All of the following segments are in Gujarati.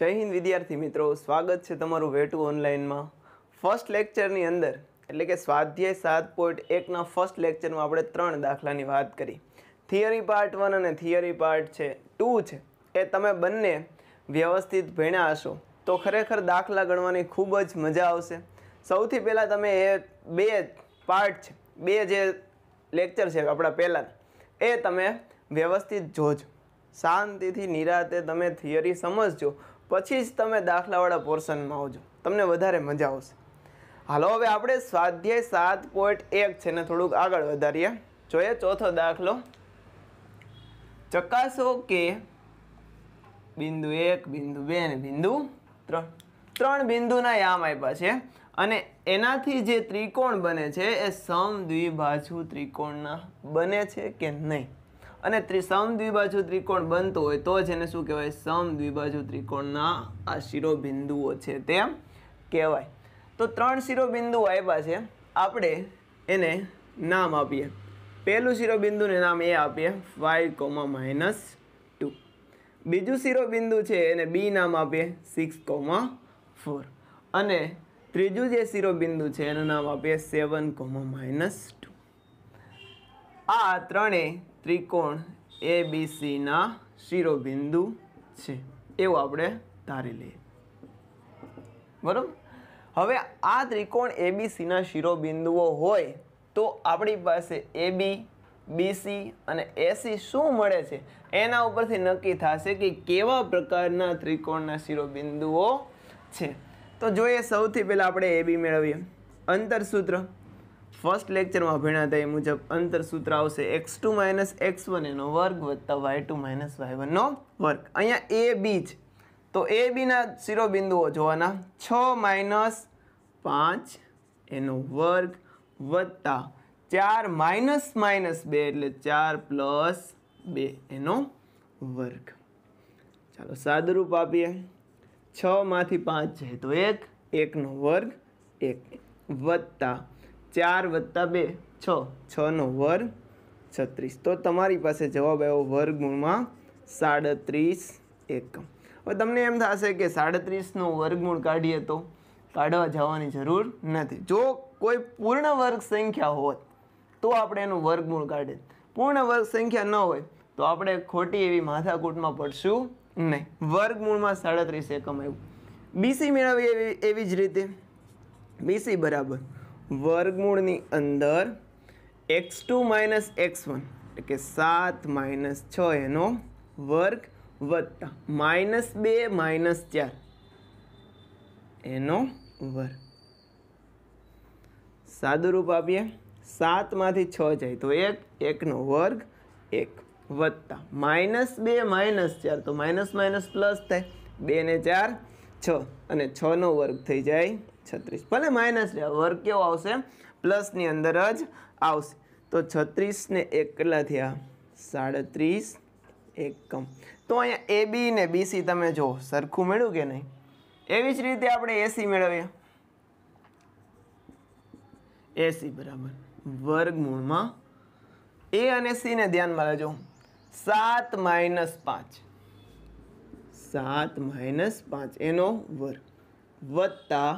જય હિન્દ વિદ્યાર્થી મિત્રો સ્વાગત છે તમારું વેટુ ઓનલાઈનમાં ફર્સ્ટ લેક્ચરની અંદર એટલે કે સ્વાધ્યાય સાત પોઈન્ટ એકના ફર્સ્ટ લેક્ચરમાં આપણે ત્રણ દાખલાની વાત કરી થિયરી પાર્ટ વન અને થિયરી પાર્ટ છે ટુ છે એ તમે બંને વ્યવસ્થિત ભણ્યા હશો તો ખરેખર દાખલા ગણવાની ખૂબ જ મજા આવશે સૌથી પહેલાં તમે એ બે પાર્ટ છે બે જે લેક્ચર છે આપણા પહેલાં એ તમે વ્યવસ્થિત જોજો શાંતિથી નિરાતે તમે થિયરી સમજજો પછી જ તમે દાખલાવાળા પોર્શનમાં આવજો તમને વધારે મજા આવશે હાલો હવે આપણે સ્વાધ્યાય સાત પોઈન્ટ એક છે ને થોડુંક આગળ વધારીએ જોઈએ ચોથો દાખલો ચકાસો કે બિંદુ એક બિંદુ બે અને બિંદુ ત્રણ ત્રણ બિંદુના યામ આપ્યા છે અને એનાથી જે ત્રિકોણ બને છે એ સમ સમદ્વિભાજુ ત્રિકોણના બને છે કે નહીં અને ત્રિસમ દ્વિબાજુ ત્રિકોણ બનતો હોય તો જ એને શું કહેવાય સમ દ્વિબાજુ ત્રિકોણના આ શિરોબિંદુઓ છે તેમ કહેવાય તો ત્રણ શિરોબિંદુ આપ્યા છે આપણે એને નામ આપીએ પહેલું શિરોબિંદુને નામ એ આપીએ ફાઈવ કોમા માઇનસ ટુ બીજું શિરોબિંદુ છે એને બી નામ આપીએ સિક્સ કોમા ફોર અને ત્રીજું જે શિરોબિંદુ છે એનું નામ આપીએ સેવન કોમા માઇનસ ટુ આ ત્રણેય ત્રિકોણ એ બી સીના શિરોબિંદુ છે એવું આપણે ધારી લઈએ બરાબર હવે આ ત્રિકોણ એ બી સીના શિરોબિંદુઓ હોય તો આપણી પાસે એ બી બીસી અને એસી શું મળે છે એના ઉપરથી નક્કી થશે કે કેવા પ્રકારના ત્રિકોણના શિરોબિંદુઓ છે તો જોઈએ સૌથી પહેલાં આપણે એ બી મેળવીએ અંતરસૂત્ર ફર્સ્ટ લેક્ચરમાં ભણ્યા હતા એ મુજબ અંતરસૂત્ર આવશે x two minus x one એનો વર્ગ વત્તા વાય ટુ માઇનસ વાય વનનો વર્ગ અહીંયા એ બી છે તો એ બીના શિરોબિંદુઓ જોવાના છ માઇનસ પાંચ એનો વર્ગ વત્તા ચાર માઇનસ માઇનસ બે એટલે ચાર પ્લસ બે એનો વર્ગ ચાલો સાદુરૂપ આપીએ છમાંથી પાંચ છે તો એક એકનો વર્ગ એક વત્તા ચાર વત્તા બે છ છનો વર્ગ છત્રીસ તો તમારી પાસે જવાબ આવ્યો વર્ગમૂળમાં સાડત્રીસ એકમ હવે તમને એમ થશે કે સાડત્રીસનો વર્ગમૂળ કાઢીએ તો કાઢવા જવાની જરૂર નથી જો કોઈ પૂર્ણ વર્ગ સંખ્યા હોત તો આપણે એનું વર્ગમૂળ કાઢીએ પૂર્ણ વર્ગ સંખ્યા ન હોય તો આપણે ખોટી એવી માથાકૂટમાં પડશું નહીં વર્ગમૂળમાં સાડત્રીસ એકમ આવ્યું બીસી મેળવીએ એવી જ રીતે બીસી બરાબર વર્ગમૂળની અંદર x two minus x one એટલે કે સાત માઇનસ છ એનો વર્ગ વત્તા માઇનસ બે માઇનસ ચાર એનો વર્ગ સાદું આપીએ સાતમાંથી છ જાય તો એક એકનો વર્ગ એક વત્તા માઇનસ બે માઇનસ ચાર તો માઇનસ માઇનસ પ્લસ થાય બે ને ચાર છ અને છનો વર્ગ થઈ જાય છત્રીસ ભલે માઇનસ વર્ગ કેવો આવશે પ્લસની અંદર જ આવશે તો છત્રીસને એક કેટલા થયા સાડત્રીસ એકમ તો અહીંયા એ બી ને બીસી તમે જો સરખું મેળવ્યું કે નહીં એવી જ રીતે આપણે એસી મેળવીએ એસી બરાબર વર્ગમૂળમાં એ અને સીને ધ્યાનમાં લેજો સાત માઇનસ પાંચ સાત માઇનસ પાંચ એનો વર્ગ વત્તા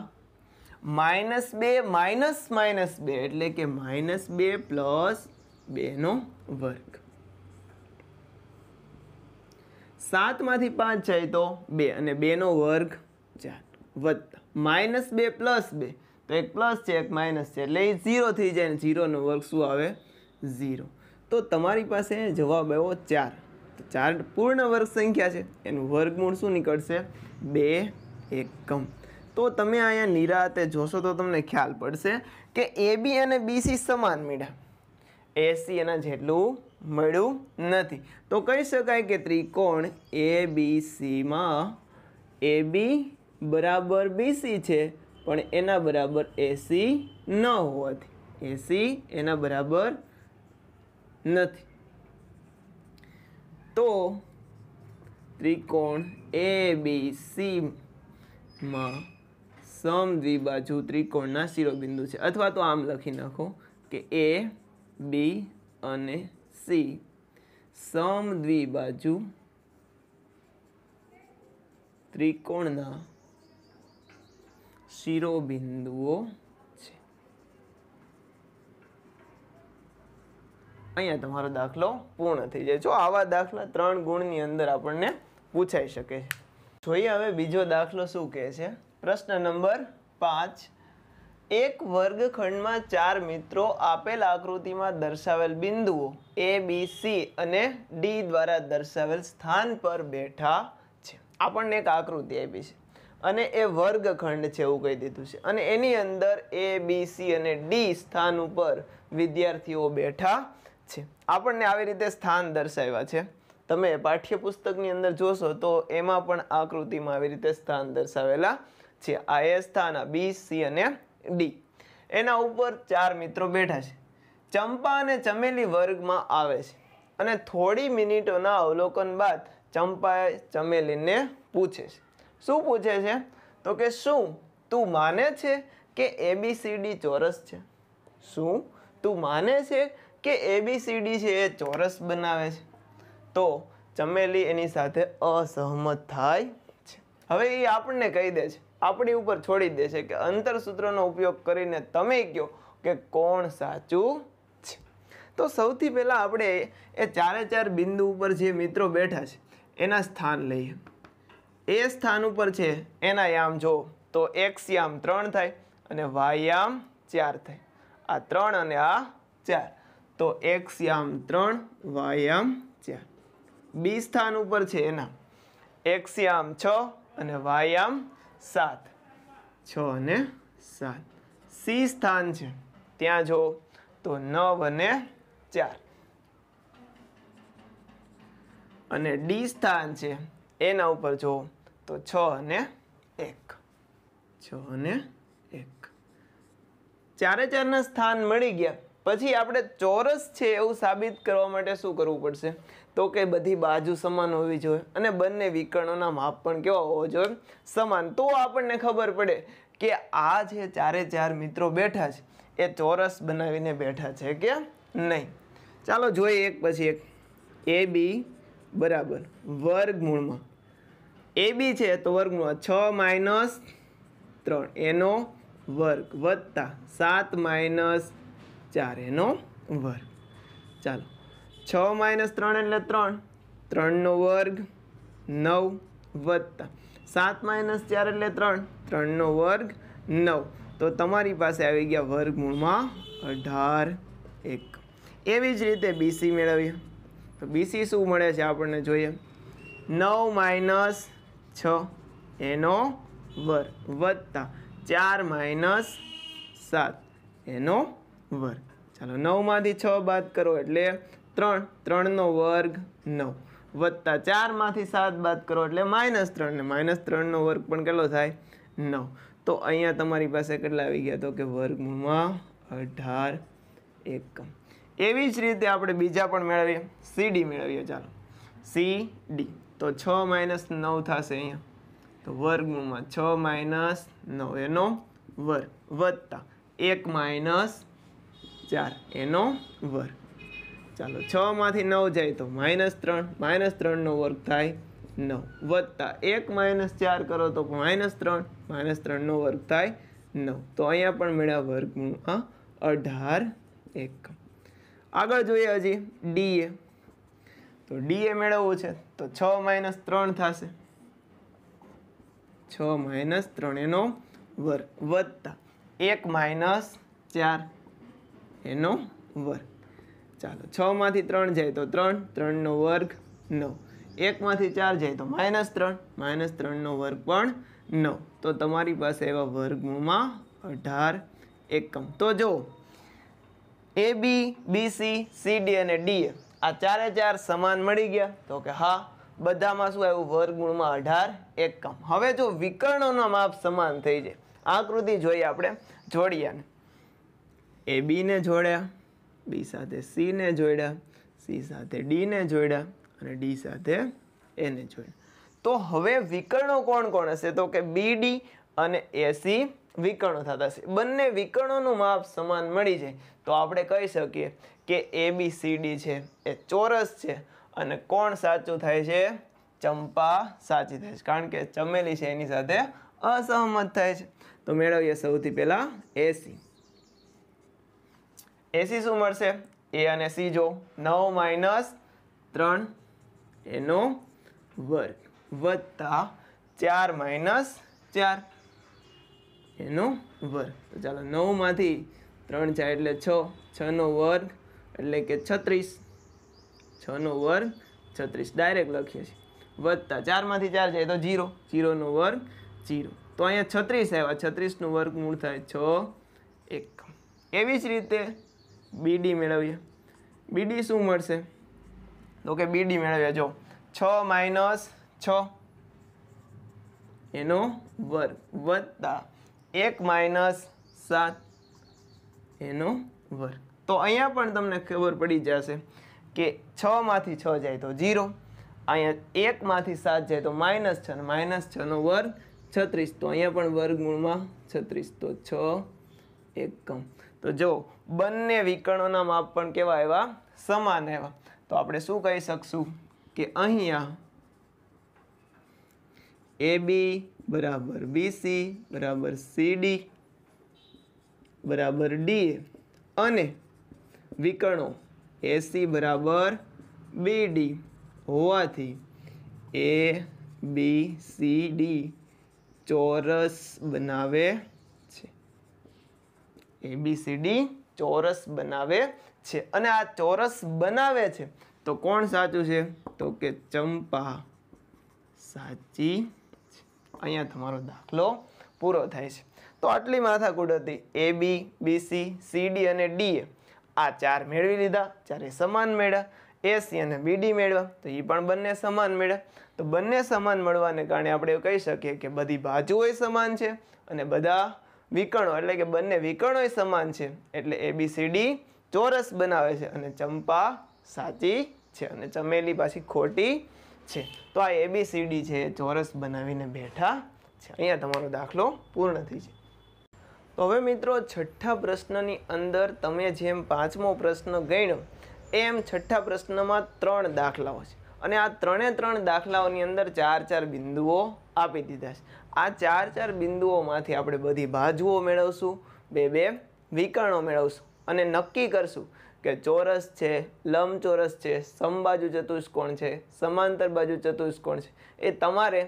માઇનસ બે માઇનસ માઇનસ બે એટલે કે માઇનસ બે પ્લસ બેનો વર્ગ સાતમાંથી પાંચ જાય તો બે અને બેનો વર્ગ ચાર વત્તા માઇનસ બે પ્લસ બે તો એક પ્લસ છે એક માઇનસ છે એટલે એ ઝીરો થઈ જાય ને ઝીરોનો વર્ગ શું આવે ઝીરો તો તમારી પાસે જવાબ આવ્યો ચાર તો ચાર પૂર્ણ વર્ગ સંખ્યા છે એનું વર્ગમૂળ શું નીકળશે બે એકમ તો તમે અહીંયા નિરાતે જોશો તો તમને ખ્યાલ પડશે કે એબી અને બીસી સમાન મળ્યા એસી એના જેટલું મળ્યું નથી તો કહી શકાય કે ત્રિકોણ એ બી સીમાં એ બી બરાબર બીસી છે પણ એના બરાબર એસી ન હોવાથી એસી એના બરાબર નથી તો ત્રિકોણ એ બી સીમાં સમ દ્વિબાજુ ત્રિકોણના શિરોબિંદુ છે અથવા તો આમ લખી નાખો કે એ બી અને સી સમ દ્વિબાજુ ત્રિકોણના શિરોબિંદુઓ છે અહીંયા તમારો દાખલો પૂર્ણ થઈ જાય જો આવા દાખલા ત્રણ ગુણની અંદર આપણને પૂછાઈ શકે છે જોઈએ હવે બીજો દાખલો શું કહે છે પ્રશ્ન નંબર પાંચ એક વર્ગખંડમાં ચાર મિત્રો આપેલ આકૃતિમાં દર્શાવેલ બિંદુઓ એ બી સી અને ડી દ્વારા દર્શાવેલ સ્થાન પર બેઠા છે આપણને એક આકૃતિ આપી છે અને એ વર્ગખંડ છે એવું કહી દીધું છે અને એની અંદર એ બી સી અને ડી સ્થાન ઉપર વિદ્યાર્થીઓ બેઠા છે આપણને આવી રીતે સ્થાન દર્શાવ્યા છે તમે પાઠ્યપુસ્તકની અંદર જોશો તો એમાં પણ આકૃતિમાં આવી રીતે સ્થાન દર્શાવેલા છે આ એ બી સી અને ડી એના ઉપર ચાર મિત્રો બેઠા છે ચંપા અને ચમેલી વર્ગમાં આવે છે અને થોડી મિનિટોના અવલોકન બાદ ચંપાએ ચમેલીને પૂછે છે શું પૂછે છે તો કે શું તું માને છે કે એબીસીડી ચોરસ છે શું તું માને છે કે એબીસીડી છે એ ચોરસ બનાવે છે તો ચમેલી એની સાથે અસહમત થાય છે હવે એ આપણને કહી દે છે આપણી ઉપર છોડી દેશે છે કે અંતરસૂત્રનો ઉપયોગ કરીને તમે કહો કે કોણ સાચું છે તો સૌથી પહેલાં આપણે એ ચારે ચાર બિંદુ ઉપર જે મિત્રો બેઠા છે એના સ્થાન લઈએ એ સ્થાન ઉપર છે એના યામ જો તો એક્સ યામ ત્રણ થાય અને વાય યામ ચાર થાય આ ત્રણ અને આ ચાર તો એક્સ યામ ત્રણ વાય યામ ચાર બી સ્થાન ઉપર છે એના એક્સ યામ છ અને વાય યામ સાત છ અને સાત સી સ્થાન છે ત્યાં જો તો નવ અને ચાર અને ડી સ્થાન છે એના ઉપર જો તો છ અને એક છ અને એક ચારે ચારના સ્થાન મળી ગયા પછી આપણે ચોરસ છે એવું સાબિત કરવા માટે શું કરવું પડશે તો કે બધી બાજુ સમાન હોવી જોઈએ અને બંને વિકર્ણોના માપ પણ કેવા હોવો જોઈએ સમાન તો આપણને ખબર પડે કે આ જે ચારે ચાર મિત્રો બેઠા છે એ ચોરસ બનાવીને બેઠા છે કે નહીં ચાલો જોઈએ એક પછી એક એ બી બરાબર વર્ગમૂળમાં એ બી છે તો વર્ગમૂળમાં છ માઇનસ ત્રણ એનો વર્ગ વત્તા સાત માઇનસ ચાર એનો વર્ગ ચાલો છ માઇનસ ત્રણ એટલે ત્રણ ત્રણનો વર્ગ નવ વત્તા સાત માઇનસ ચાર એટલે ત્રણ ત્રણનો વર્ગ નવ તો તમારી પાસે આવી ગયા વર્ગમૂળમાં અઢાર એક એવી જ રીતે બીસી મેળવીએ તો બીસી શું મળે છે આપણને જોઈએ નવ માઇનસ છ એનો વર્ગ વત્તા ચાર માઇનસ સાત એનો વર્ગ ચાલો નવમાંથી છ બાદ કરો એટલે ત્રણ ત્રણનો વર્ગ નવ વત્તા ચારમાંથી સાત બાદ કરો એટલે માઇનસ ત્રણ ને માઇનસ ત્રણનો વર્ગ પણ કેટલો થાય નવ તો અહીંયા તમારી પાસે કેટલા આવી ગયા તો કે વર્ગમાં અઢાર એકમ એવી જ રીતે આપણે બીજા પણ મેળવીએ સી ડી મેળવીએ ચાલો સી ડી તો છ માઇનસ નવ થશે અહીંયા તો વર્ગમાં છ માઇનસ નવ એનો વર્ગ વત્તા એક માઇનસ ચાર એનો વર્ગ ચાલો છમાંથી નવ જાય તો માઇનસ ત્રણ માઇનસ ત્રણનો વર્ગ થાય નવ વત્તા એક માઇનસ ચાર કરો તો માઇનસ ત્રણ માઇનસ ત્રણનો વર્ગ થાય નવ તો અહીંયા પણ વર્ગનું આ અઢાર એક આગળ જોઈએ હજી ડીએ તો ડીએ મેળવવું છે તો છ માઇનસ ત્રણ થશે છ માઇનસ ત્રણ એનો વર્ગ વત્તા એક માઇનસ ચાર એનો વર્ગ ચાલો છમાંથી ત્રણ જાય તો ત્રણ ત્રણનો વર્ગ નવ એકમાંથી ચાર જાય તો માઇનસ ત્રણ માઇનસ ત્રણનો વર્ગ પણ નવ તો તમારી પાસે એવા વર્ગમૂળમાં અઢાર એકમ તો જો એ બી બીસી સીડી અને ડીએ આ ચારે ચાર સમાન મળી ગયા તો કે હા બધામાં શું આવ્યું વર્ગમૂળમાં અઢાર એકમ હવે જો વિકર્ણોનો માપ સમાન થઈ જાય આકૃતિ જોઈએ આપણે જોડિયાને એ બીને જોડ્યા બી સાથે સીને જોડ્યા સી સાથે ડીને જોડ્યા અને ડી સાથે એને જોડ્યા તો હવે વિકર્ણો કોણ કોણ હશે તો કે બીડી અને એસી વિકર્ણો થતા હશે બંને વિકર્ણોનું માપ સમાન મળી જાય તો આપણે કહી શકીએ કે એ બી સી ડી છે એ ચોરસ છે અને કોણ સાચું થાય છે ચંપા સાચી થાય છે કારણ કે ચમેલી છે એની સાથે અસહમત થાય છે તો મેળવીએ સૌથી પહેલાં એસી એસી શું મળશે એ અને સી જો નવ માઇનસ ત્રણ એનો વર્ગ વત્તા ચાર માઇનસ ચાર એનો વર્ગ તો ચાલો નવમાંથી ત્રણ જાય એટલે છ છનો વર્ગ એટલે કે છત્રીસ છનો વર્ગ છત્રીસ ડાયરેક્ટ લખીએ છીએ વત્તા ચારમાંથી ચાર જાય તો જીરો જીરોનો વર્ગ જીરો તો અહીંયા છત્રીસ આવ્યા છત્રીસનું વર્ગ મૂળ થાય છ એક એવી જ રીતે બીડી મેળવીએ બીડી શું મળશે તો કે બીડી મેળવીએ જો છ માઇનસ છ એનો વર્ગ વત્તા એક માઇનસ સાત એનો વર્ગ તો અહીંયા પણ તમને ખબર પડી જશે કે છમાંથી છ જાય તો ઝીરો અહીંયા એકમાંથી સાત જાય તો માઇનસ છ માઇનસ છનો વર્ગ છત્રીસ તો અહીંયા પણ વર્ગ વર્ગમૂળમાં છત્રીસ તો છ એકમ તો જો બંને વિકર્ણોના માપ પણ કેવા એવા સમાન એવા તો આપણે શું કહી શકશું કે અહીંયા એ બી બરાબર બીસી બરાબર સીડી બરાબર ડી અને વિકર્ણો એસી બરાબર બી ડી હોવાથી એ બી સી ડી ચોરસ બનાવે એબીસીડી ચોરસ બનાવે છે અને આ ચોરસ બનાવે છે તો કોણ સાચું છે તો કે ચંપા સાચી અહીંયા તમારો દાખલો પૂરો થાય છે તો આટલી માથા હતી એ બી બીસી સીડી અને ડી આ ચાર મેળવી લીધા ચારે સમાન મેળ્યા એસી અને બીડી મેળવા તો એ પણ બંને સમાન મળ્યા તો બંને સમાન મળવાને કારણે આપણે કહી શકીએ કે બધી બાજુઓય સમાન છે અને બધા વિકર્ણો એટલે કે બંને વિકર્ણો સમાન છે એટલે એબીસીડી ચોરસ બનાવે છે અને ચંપા સાચી છે અને ચમેલી પાછી ખોટી છે તો આ એબીસીડી છે ચોરસ બનાવીને બેઠા છે અહીંયા તમારો દાખલો પૂર્ણ થઈ છે તો હવે મિત્રો છઠ્ઠા પ્રશ્નની અંદર તમે જેમ પાંચમો પ્રશ્ન ગણ્યો એમ છઠ્ઠા પ્રશ્નમાં ત્રણ દાખલાઓ છે અને આ ત્રણે ત્રણ દાખલાઓની અંદર ચાર ચાર બિંદુઓ આપી દીધા છે આ ચાર ચાર બિંદુઓમાંથી આપણે બધી બાજુઓ મેળવશું બે બે વિકર્ણો મેળવશું અને નક્કી કરશું કે ચોરસ છે લંબચોરસ છે સમબાજુ ચતુષ્કોણ છે સમાંતર બાજુ ચતુષ્કોણ છે એ તમારે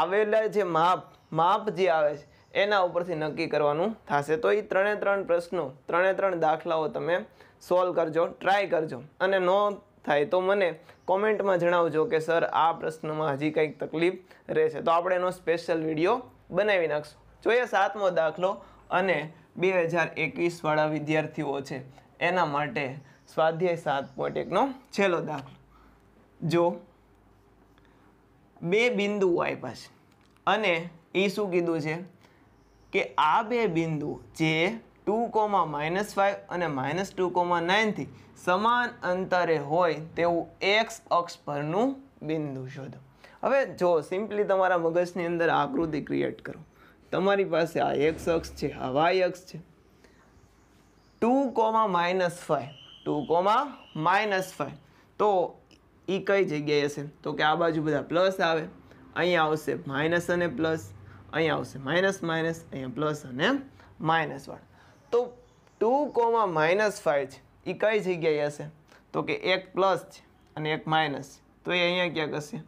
આવેલા જે માપ માપ જે આવે છે એના ઉપરથી નક્કી કરવાનું થશે તો એ ત્રણે ત્રણ પ્રશ્નો ત્રણે ત્રણ દાખલાઓ તમે સોલ્વ કરજો ટ્રાય કરજો અને નો થાય તો મને કોમેન્ટમાં જણાવજો કે સર આ પ્રશ્નમાં હજી કંઈક તકલીફ રહેશે તો આપણે એનો સ્પેશિયલ વિડીયો બનાવી નાખશું જોઈએ સાતમો દાખલો અને બે હજાર એકવીસવાળા વિદ્યાર્થીઓ છે એના માટે સ્વાધ્યાય સાત પોઈન્ટ એકનો છેલ્લો દાખલો જો બે બિંદુ આપ્યા છે અને એ શું કીધું છે કે આ બે બિંદુ જે ટુ કોમા માઇનસ ફાઇવ અને માઇનસ ટુ કોમા નાઇનથી સમાન અંતરે હોય તેવું એક્સ અક્ષ પરનું બિંદુ શોધો હવે જો સિમ્પલી તમારા મગજની અંદર આકૃતિ ક્રિએટ કરો તમારી પાસે આ એક્સ અક્ષ છે આ વાય અક્ષ છે two comma minus five two comma minus five તો એ કઈ જગ્યાએ હશે તો કે આ બાજુ બધા પ્લસ આવે અહીંયા આવશે માઇનસ અને પ્લસ અહીંયા આવશે માઇનસ માઇનસ અહીંયા પ્લસ અને માઇનસ વાળું તો ટુ કોમા માઇનસ ફાઇવ છે એ કઈ જગ્યાએ હશે તો કે એક પ્લસ છે અને એક માઇનસ તો એ અહીંયા ક્યાંક હશે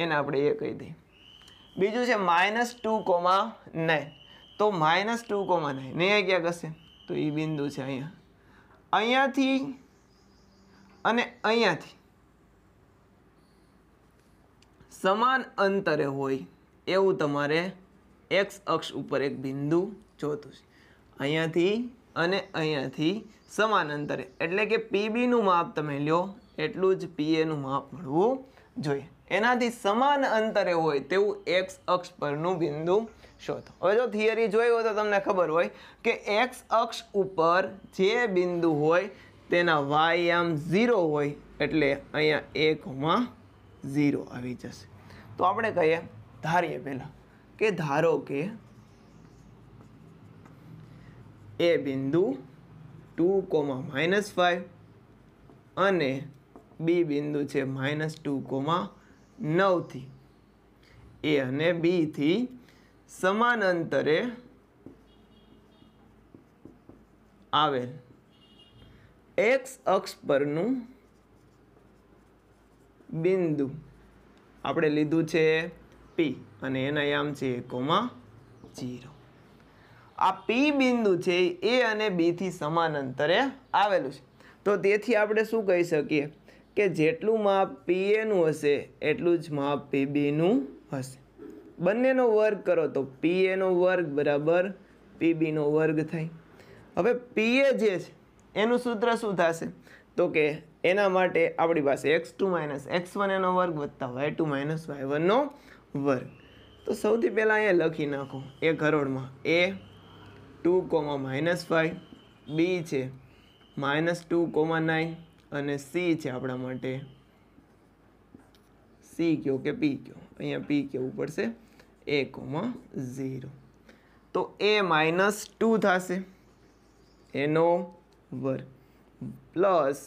એને આપણે એ કહી દઈએ બીજું છે માઇનસ ટુ કોમા નાઇન તો માઇનસ ટુ કોમા નાઇન અહીંયા ક્યાંક હશે તો એ બિંદુ છે અહીંયા અહીંયાથી અને અહીંયાથી સમાન અંતરે હોય એવું તમારે એક્સ અક્ષ ઉપર એક બિંદુ જોતું છે અહીંયાથી અને અહીંયાથી સમાન અંતરે એટલે કે પીબીનું માપ તમે લ્યો એટલું જ પીએનું માપ મળવું જોઈએ એનાથી સમાન અંતરે હોય તેવું એક્સ અક્ષ પરનું બિંદુ શોધો હવે જો થિયરી જોઈ હોય તો તમને ખબર હોય કે એક્સ અક્ષ ઉપર જે બિંદુ હોય તેના વાય આમ ઝીરો હોય એટલે અહીંયા એકમાં ઝીરો આવી જશે તો આપણે કહીએ ધારીએ પહેલાં કે ધારો કે એ બિંદુ ટુ કોમા માઇનસ ફાઈવ અને બી બિંદુ છે માઇનસ ટુ કોમા નવથી એ અને બીથી સમાન અંતરે આવેલ એક્સ અક્ષ પરનું બિંદુ આપણે લીધું છે પી અને એના યામ છે કોમા જીરો આ પી બિંદુ છે એ અને બીથી સમાન અંતરે આવેલું છે તો તેથી આપણે શું કહી શકીએ કે જેટલું માપ પી એનું હશે એટલું જ માપ પી બીનું હશે બંનેનો વર્ગ કરો તો પી એનો વર્ગ બરાબર પી બીનો વર્ગ થાય હવે પીએ જે છે એનું સૂત્ર શું થશે તો કે એના માટે આપણી પાસે x two minus x one એનો વર્ગ વત્તા વાય ટુ માઇનસ વાય વનનો વર્ગ તો સૌથી પહેલાં અહીંયા લખી નાખો એ કરોડમાં A two comma minus five B છે માઇનસ ટુ કોમા નાઇન અને સી છે આપણા માટે સી કયો કે પી કયો અહીંયા પી કહેવું પડશે એ કોમા ઝીરો તો એ માઇનસ ટુ થશે એનો વર plus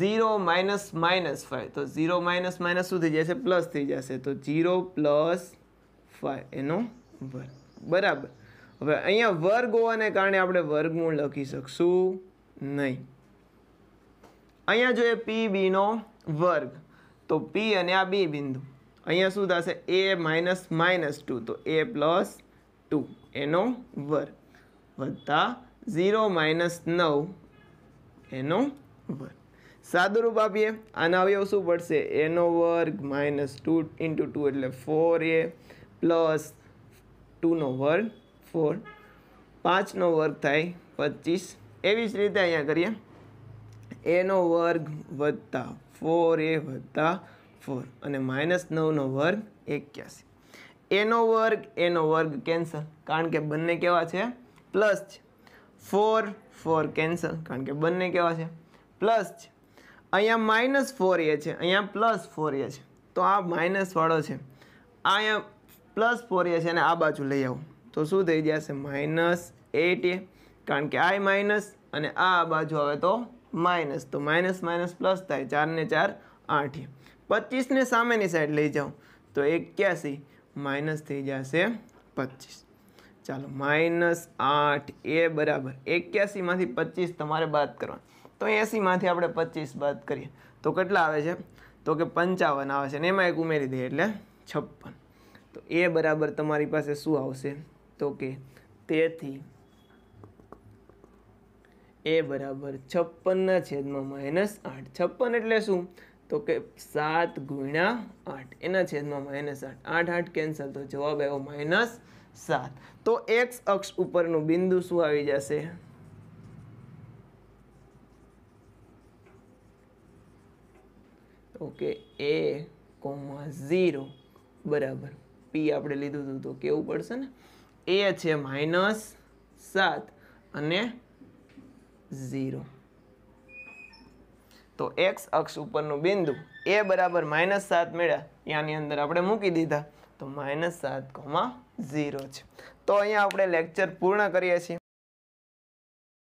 zero minus minus five તો ઝીરો માઇનસ માઇનસ શું થઈ જશે પ્લસ થઈ જશે તો ઝીરો પ્લસ ફાઇવ એનો વર બરાબર હવે અહીંયા વર્ગ હોવાને કારણે આપણે વર્ગમૂળ લખી શકશું નહીં અહીંયા જોઈએ પી બીનો વર્ગ તો પી અને આ બી બિંદુ અહીંયા શું થશે એ માઇનસ માઇનસ ટુ તો એ પ્લસ ટુ એનો વર્ગ વત્તા ઝીરો માઇનસ નવ એનો વર્ગ સાદું રૂપ આપીએ આના અવયવ શું પડશે એનો વર્ગ માઇનસ ટુ ઇન્ટુ ટુ એટલે ફોર એ પ્લસ ટુનો વર્ગ ફોર પાંચનો વર્ગ થાય પચીસ એવી જ રીતે અહીંયા કરીએ એનો વર્ગ વત્તા ફોર એ વત્તા ફોર અને માઇનસ નવનો વર્ગ એક્યાસી એનો વર્ગ એનો વર્ગ કેન્સલ કારણ કે બંને કેવા છે પ્લસ છે ફોર ફોર કેન્સલ કારણ કે બંને કેવા છે પ્લસ છે અહીંયા માઇનસ ફોર એ છે અહીંયા પ્લસ ફોર એ છે તો આ માઇનસવાળો છે આ અહીંયા પ્લસ ફોર એ છે અને આ બાજુ લઈ આવું તો શું થઈ જશે માઇનસ એટ કારણ કે આય માઇનસ અને આ બાજુ આવે તો માઇનસ તો માઇનસ માઇનસ પ્લસ થાય ચારને ચાર આઠ પચીસને સામેની સાઈડ લઈ જાઉં તો એક્યાસી માઇનસ થઈ જશે પચીસ ચાલો માઇનસ આઠ એ બરાબર એક્યાસીમાંથી પચીસ તમારે બાદ કરવા તો એંસીમાંથી આપણે પચીસ બાદ કરીએ તો કેટલા આવે છે તો કે પંચાવન આવે છે ને એમાં એક ઉમેરી દઈએ એટલે છપ્પન તો એ બરાબર તમારી પાસે શું આવશે તો કે તેથી એ બરાબર છપ્પનના છેદમાં માઇનસ આઠ છપ્પન એટલે શું તો કે સાત ગુણ્યા આઠ એના છેદમાં માઇનસ આઠ આઠ આઠ કેન્સલ તો જવાબ આવ્યો માઇનસ સાત તો એક્સ અક્ષ ઉપરનું બિંદુ શું આવી જશે ઓકે એ કોમા ઝીરો બરાબર પી આપણે લીધું હતું તો કેવું પડશે ને એ છે માઇનસ સાત અને ઝીરો તો એક્સ અક્ષ ઉપરનું બિંદુ એ બરાબર માઇનસ સાત મેળ્યા યાની અંદર આપણે મૂકી દીધા તો માઇનસ સાત કોમા ઝીરો છે તો અહીંયા આપણે લેક્ચર પૂર્ણ કરીએ છીએ